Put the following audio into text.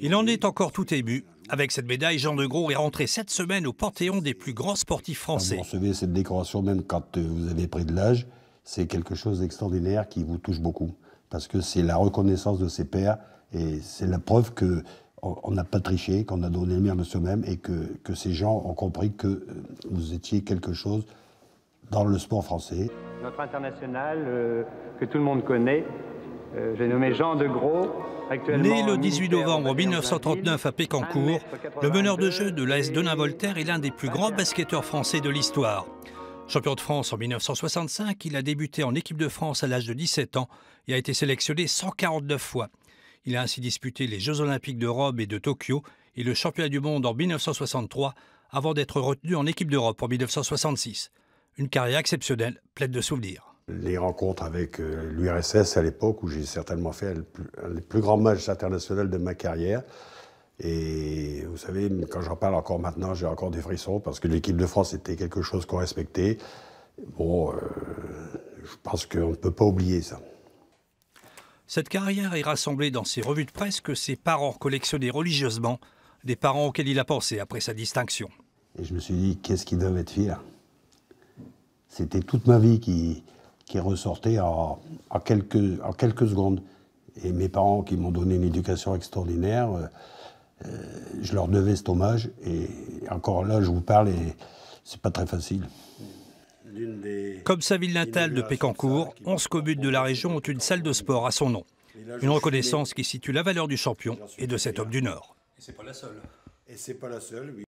Il en est encore tout ému. Avec cette médaille, Jean de Gros est rentré cette semaine au panthéon des plus grands sportifs ah, français. vous recevez cette décoration, même quand euh, vous avez pris de l'âge, c'est quelque chose d'extraordinaire qui vous touche beaucoup. Parce que c'est la reconnaissance de ses pairs et c'est la preuve que on n'a pas triché, qu'on a donné le meilleur de soi-même et que, que ces gens ont compris que euh, vous étiez quelque chose dans le sport français. Notre international, euh, que tout le monde connaît, euh, Jean de Gros. Né le 18 novembre 1939 à Pécancourt, le meneur de jeu de l'AS donat voltaire est l'un des plus grands basketteurs français de l'histoire. Champion de France en 1965, il a débuté en équipe de France à l'âge de 17 ans et a été sélectionné 149 fois. Il a ainsi disputé les Jeux olympiques de Rome et de Tokyo et le championnat du monde en 1963 avant d'être retenu en équipe d'Europe en 1966. Une carrière exceptionnelle, pleine de souvenirs les rencontres avec euh, l'URSS à l'époque où j'ai certainement fait le plus, plus grand match international de ma carrière. Et vous savez, quand j'en parle encore maintenant, j'ai encore des frissons parce que l'équipe de France était quelque chose qu'on respectait. Bon, euh, je pense qu'on ne peut pas oublier ça. Cette carrière est rassemblée dans ses revues de presse que ses parents collectionnaient religieusement, des parents auxquels il a pensé après sa distinction. Et je me suis dit, qu'est-ce qu'ils doivent être fiers C'était toute ma vie qui, qui ressortait en, quelques, quelques secondes. Et mes parents, qui m'ont donné une éducation extraordinaire, euh, euh, je leur devais cet hommage. Et encore là, je vous parle, et c'est pas très facile. Comme sa ville natale de Pécancourt, 11 communes de la région ont une salle de sport à son nom. Une reconnaissance qui situe la valeur du champion et de cet homme du Nord. Et c'est pas la seule. Et n'est pas la seule, oui.